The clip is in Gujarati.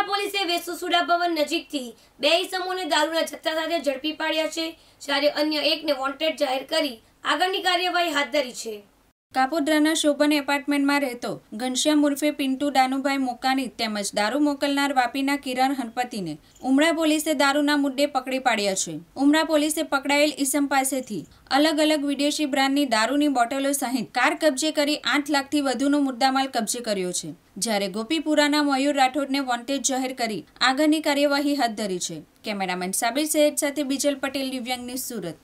વડોદરા પોલીસે વેસુસુડા ભવન નજીકથી બે ઇસમોને દારૂના જથ્થા સાથે ઝડપી પાડ્યા છે જ્યારે અન્ય એકને વોન્ટેડ જાહેર કરી આગળની કાર્યવાહી હાથ ધરી છે કાપોદ્રાના શોભન એપાર્ટમેન્ટમાં રહેતો ઘનશ્યામ ઉર્ફે પિન્ટુ દાનુભાઈ મોકાની તેમજ દારૂ મોકલનાર વાપીના કિરણ હનપતિને ઉમરા પોલીસે દારૂના મુદ્દે પકડી પાડ્યા છે ઉમરા પોલીસે પકડાયેલ ઈસમ પાસેથી અલગ અલગ વિદેશી બ્રાન્ડની દારૂની બોટલો સહિત કાર કબજે કરી આઠ લાખથી વધુનો મુદ્દામાલ કબજે કર્યો છે જ્યારે ગોપીપુરાના મયુર રાઠોડને વોન્ટેજ જાહેર કરી આગળની કાર્યવાહી હાથ ધરી છે કેમેરામેન સાબિર સૈયદ સાથે બીજલ પટેલ દિવ્યાંગ સુરત